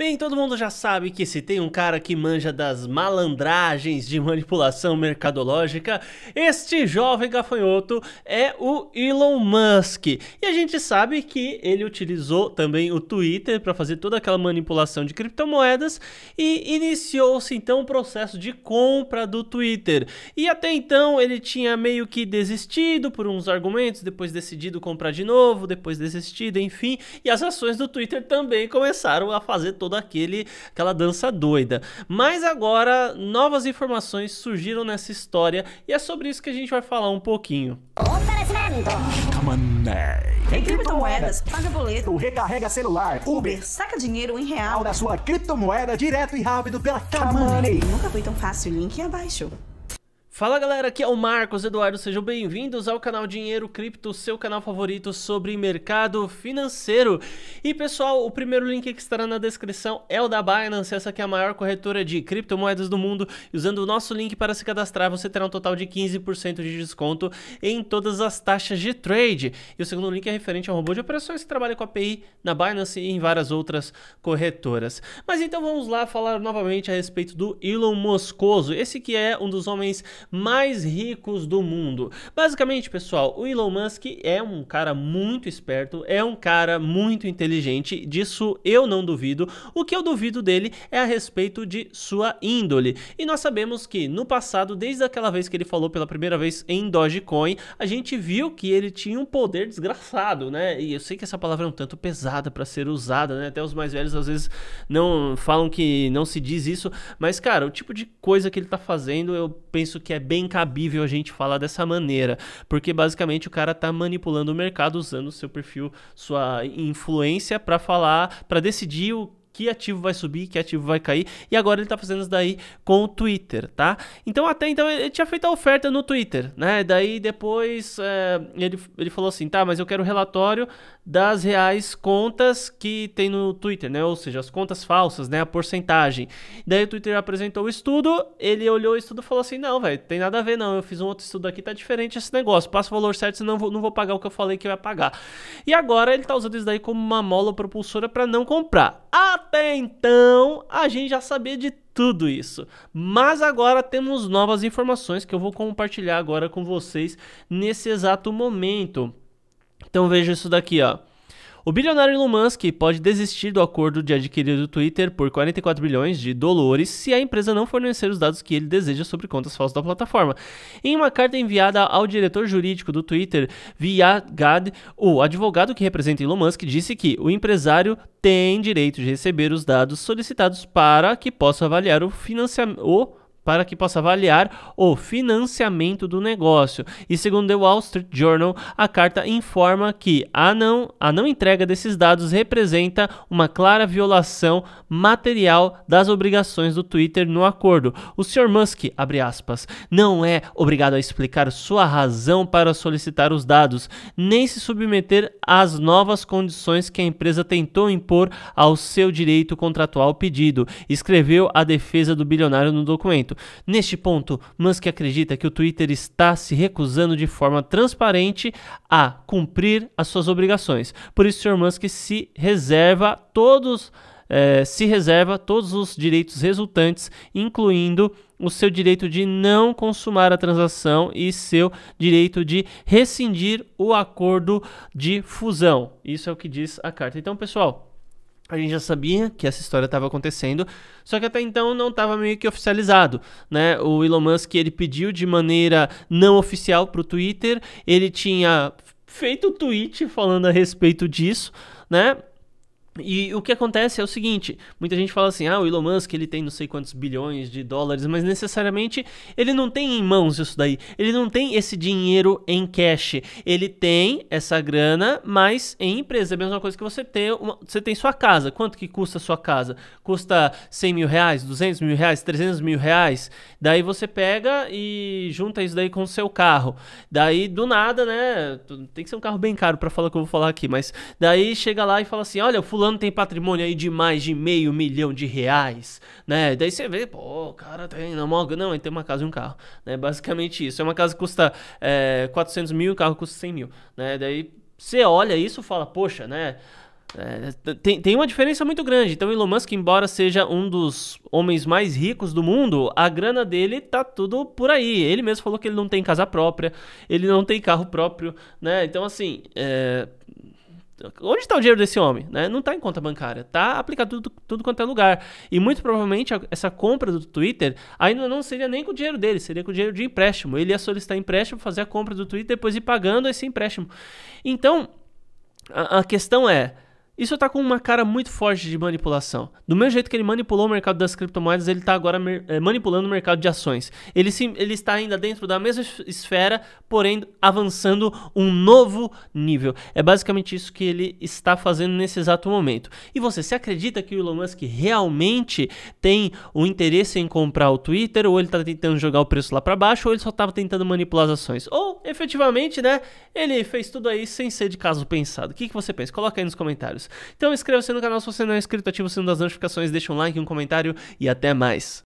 Bem, todo mundo já sabe que se tem um cara que manja das malandragens de manipulação mercadológica, este jovem gafanhoto é o Elon Musk. E a gente sabe que ele utilizou também o Twitter para fazer toda aquela manipulação de criptomoedas e iniciou-se então o processo de compra do Twitter. E até então ele tinha meio que desistido por uns argumentos, depois decidido comprar de novo, depois desistido, enfim, e as ações do Twitter também começaram a fazer todo toda aquele, aquela dança doida. Mas agora novas informações surgiram nessa história e é sobre isso que a gente vai falar um pouquinho. Oferecimento. Em criptomoedas, paga boleto, recarrega celular, Uber, saca dinheiro em real da sua criptomoeda direto e rápido pela Camoney. Nunca foi tão fácil, link abaixo. Fala galera, aqui é o Marcos Eduardo, sejam bem-vindos ao canal Dinheiro Cripto, seu canal favorito sobre mercado financeiro. E pessoal, o primeiro link que estará na descrição é o da Binance, essa que é a maior corretora de criptomoedas do mundo. E usando o nosso link para se cadastrar, você terá um total de 15% de desconto em todas as taxas de trade. E o segundo link é referente ao robô de operações que trabalha com API na Binance e em várias outras corretoras. Mas então vamos lá falar novamente a respeito do Elon Moscoso, esse que é um dos homens mais ricos do mundo. Basicamente, pessoal, o Elon Musk é um cara muito esperto, é um cara muito inteligente, disso eu não duvido. O que eu duvido dele é a respeito de sua índole. E nós sabemos que no passado, desde aquela vez que ele falou pela primeira vez em Dogecoin, a gente viu que ele tinha um poder desgraçado, né? E eu sei que essa palavra é um tanto pesada para ser usada, né? Até os mais velhos às vezes não falam que não se diz isso, mas cara, o tipo de coisa que ele tá fazendo, eu penso que é é bem cabível a gente falar dessa maneira, porque basicamente o cara tá manipulando o mercado usando seu perfil, sua influência para falar, para decidir o que ativo vai subir, que ativo vai cair. E agora ele está fazendo isso daí com o Twitter, tá? Então até então ele tinha feito a oferta no Twitter, né? Daí depois é, ele, ele falou assim, tá, mas eu quero o relatório das reais contas que tem no Twitter, né? Ou seja, as contas falsas, né? A porcentagem. Daí o Twitter apresentou o estudo, ele olhou o estudo e falou assim, não, velho, tem nada a ver não, eu fiz um outro estudo aqui, tá diferente esse negócio, passa o valor certo, senão vou, não vou pagar o que eu falei que eu ia pagar. E agora ele tá usando isso daí como uma mola propulsora para não comprar. Até então, a gente já sabia de tudo isso. Mas agora temos novas informações que eu vou compartilhar agora com vocês nesse exato momento. Então veja isso daqui, ó. O bilionário Elon Musk pode desistir do acordo de adquirir o Twitter por 44 bilhões de dólares se a empresa não fornecer os dados que ele deseja sobre contas falsas da plataforma. Em uma carta enviada ao diretor jurídico do Twitter, Viagad, o advogado que representa Elon Musk disse que o empresário tem direito de receber os dados solicitados para que possa avaliar o financiamento para que possa avaliar o financiamento do negócio. E segundo o Wall Street Journal, a carta informa que a não, a não entrega desses dados representa uma clara violação material das obrigações do Twitter no acordo. O Sr. Musk, abre aspas, não é obrigado a explicar sua razão para solicitar os dados, nem se submeter às novas condições que a empresa tentou impor ao seu direito contratual pedido, escreveu a defesa do bilionário no documento. Neste ponto, Musk acredita que o Twitter está se recusando de forma transparente a cumprir as suas obrigações. Por isso, o Sr. Musk se reserva todos é, se reserva todos os direitos resultantes, incluindo o seu direito de não consumar a transação e seu direito de rescindir o acordo de fusão. Isso é o que diz a carta. Então, pessoal, a gente já sabia que essa história estava acontecendo, só que até então não estava meio que oficializado, né? O Elon Musk ele pediu de maneira não oficial para o Twitter, ele tinha feito um tweet falando a respeito disso, né? E o que acontece é o seguinte, muita gente fala assim, ah, o Elon Musk ele tem não sei quantos bilhões de dólares, mas necessariamente ele não tem em mãos isso daí, ele não tem esse dinheiro em cash, ele tem essa grana, mas em empresa, é a mesma coisa que você tem, uma, você tem sua casa, quanto que custa a sua casa? Custa 100 mil reais, 200 mil reais, 300 mil reais, daí você pega e junta isso daí com o seu carro, daí do nada, né, tem que ser um carro bem caro para falar o que eu vou falar aqui, mas daí chega lá e fala assim, olha, o fulano fulano tem patrimônio aí de mais de meio milhão de reais, né? Daí você vê, pô, o cara tem, não, não, ele tem uma casa e um carro, né? Basicamente isso. É uma casa que custa é, 400 mil, o carro custa 100 mil, né? Daí você olha isso e fala, poxa, né? É, tem, tem uma diferença muito grande. Então, Elon Musk, embora seja um dos homens mais ricos do mundo, a grana dele tá tudo por aí. Ele mesmo falou que ele não tem casa própria, ele não tem carro próprio, né? Então, assim, é, Onde está o dinheiro desse homem? Né? Não está em conta bancária, está aplicado tudo, tudo quanto é lugar. E muito provavelmente essa compra do Twitter ainda não seria nem com o dinheiro dele, seria com o dinheiro de empréstimo. Ele ia solicitar empréstimo, fazer a compra do Twitter, depois ir pagando esse empréstimo. Então, a, a questão é, isso está com uma cara muito forte de manipulação. Do mesmo jeito que ele manipulou o mercado das criptomoedas, ele está agora eh, manipulando o mercado de ações. Ele, sim, ele está ainda dentro da mesma esfera, porém avançando um novo nível. É basicamente isso que ele está fazendo nesse exato momento. E você, se acredita que o Elon Musk realmente tem o interesse em comprar o Twitter, ou ele está tentando jogar o preço lá para baixo, ou ele só estava tá tentando manipular as ações? Ou, efetivamente, né, ele fez tudo aí sem ser de caso pensado. O que, que você pensa? Coloca aí nos comentários. Então inscreva-se no canal se você não é inscrito, ativa o sino das notificações, deixa um like, um comentário e até mais.